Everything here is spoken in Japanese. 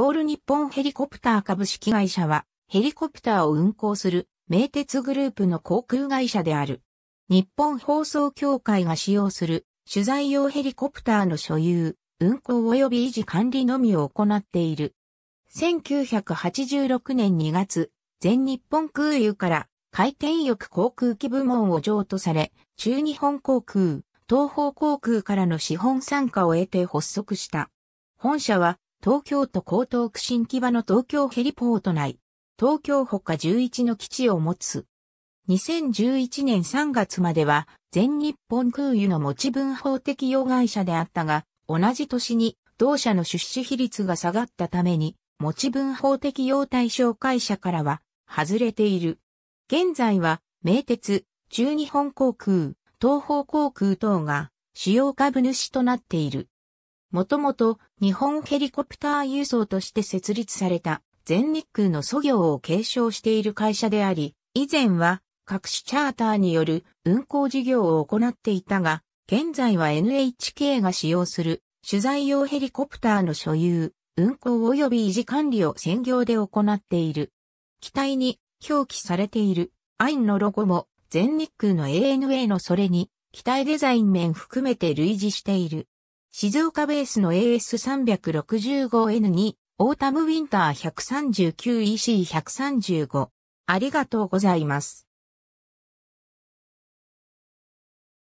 オール日本ヘリコプター株式会社は、ヘリコプターを運航する、名鉄グループの航空会社である。日本放送協会が使用する、取材用ヘリコプターの所有、運航及び維持管理のみを行っている。1986年2月、全日本空輸から回転翼航空機部門を譲渡され、中日本航空、東方航空からの資本参加を得て発足した。本社は東京都江東区新木場の東京ヘリポート内、東京ほか11の基地を持つ。2011年3月までは全日本空輸の持ち分法適用会社であったが、同じ年に同社の出資比率が下がったために、持ち分法適用対象会社からは外れている。現在は、名鉄、中日本航空、東方航空等が主要株主となっている。もともと日本ヘリコプター輸送として設立された全日空の素業を継承している会社であり、以前は各種チャーターによる運行事業を行っていたが、現在は NHK が使用する取材用ヘリコプターの所有、運行及び維持管理を専業で行っている。機体に表記されているアインのロゴも全日空の ANA のそれに機体デザイン面含めて類似している。静岡ベースの AS365N2、オータムウィンター 139EC135。ありがとうございます。